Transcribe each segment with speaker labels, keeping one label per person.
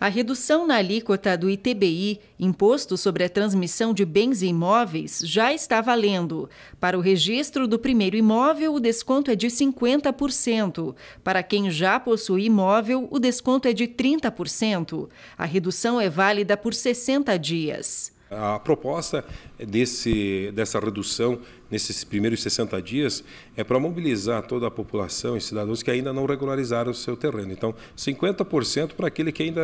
Speaker 1: A redução na alíquota do ITBI, Imposto sobre a Transmissão de Bens Imóveis, já está valendo. Para o registro do primeiro imóvel, o desconto é de 50%. Para quem já possui imóvel, o desconto é de 30%. A redução é válida por 60 dias.
Speaker 2: A proposta desse, dessa redução nesses primeiros 60 dias é para mobilizar toda a população e cidadãos que ainda não regularizaram o seu terreno. Então, 50% para aquele que ainda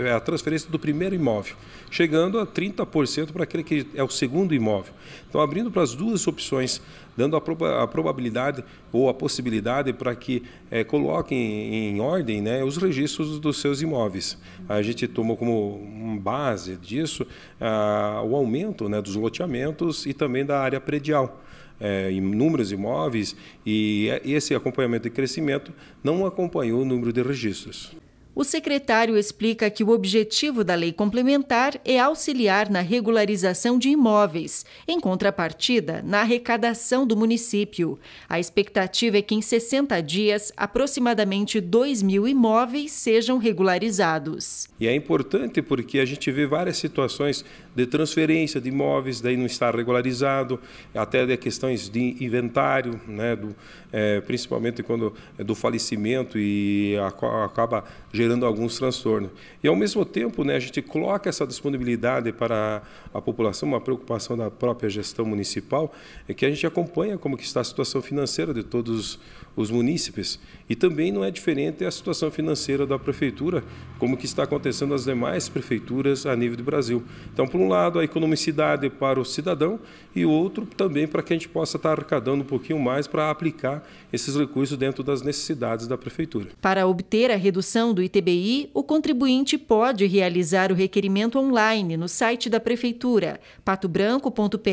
Speaker 2: é a transferência do primeiro imóvel, chegando a 30% para aquele que é o segundo imóvel. Então, abrindo para as duas opções, dando a, proba a probabilidade ou a possibilidade para que é, coloquem em, em ordem né, os registros dos seus imóveis. A gente tomou como base disso ah, o aumento né, dos loteamentos e também da área predial. É, inúmeros imóveis e esse acompanhamento de crescimento não acompanhou o número de registros.
Speaker 1: O secretário explica que o objetivo da lei complementar é auxiliar na regularização de imóveis, em contrapartida, na arrecadação do município. A expectativa é que em 60 dias, aproximadamente 2 mil imóveis sejam regularizados.
Speaker 2: E é importante porque a gente vê várias situações de transferência de imóveis, daí não estar regularizado, até de questões de inventário, né, do, é, principalmente quando é do falecimento e acaba gerando gerando alguns transtornos. E, ao mesmo tempo, né, a gente coloca essa disponibilidade para a, população, uma preocupação da própria gestão municipal, é que a gente acompanha como que está a situação financeira de todos os munícipes. E também não é diferente a situação financeira da prefeitura, como que está acontecendo nas demais prefeituras a nível do Brasil. Então, por um lado, a economicidade para o cidadão e outro também para que a gente possa estar arrecadando um pouquinho mais para aplicar esses recursos dentro das necessidades da prefeitura.
Speaker 1: Para obter a redução do ITBI, ITBI, o contribuinte pode realizar o requerimento online no site da Prefeitura, patobranco.pr.gov.br,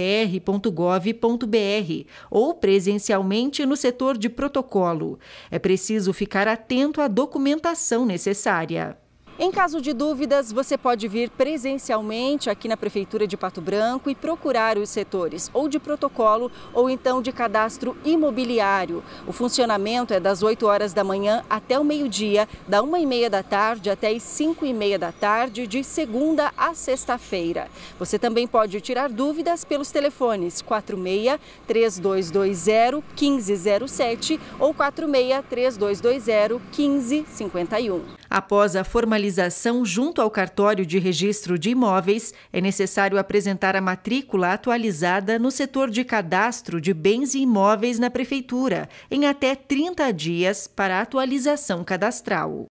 Speaker 1: ou presencialmente no setor de protocolo. É preciso ficar atento à documentação necessária. Em caso de dúvidas, você pode vir presencialmente aqui na Prefeitura de Pato Branco e procurar os setores ou de protocolo ou então de cadastro imobiliário. O funcionamento é das 8 horas da manhã até o meio-dia, da 1 e meia da tarde até as 5 e meia da tarde, de segunda a sexta-feira. Você também pode tirar dúvidas pelos telefones 46 3220 1507 ou 46 3220 1551. Após a formalização atualização junto ao cartório de registro de imóveis, é necessário apresentar a matrícula atualizada no setor de cadastro de bens e imóveis na Prefeitura, em até 30 dias para atualização cadastral.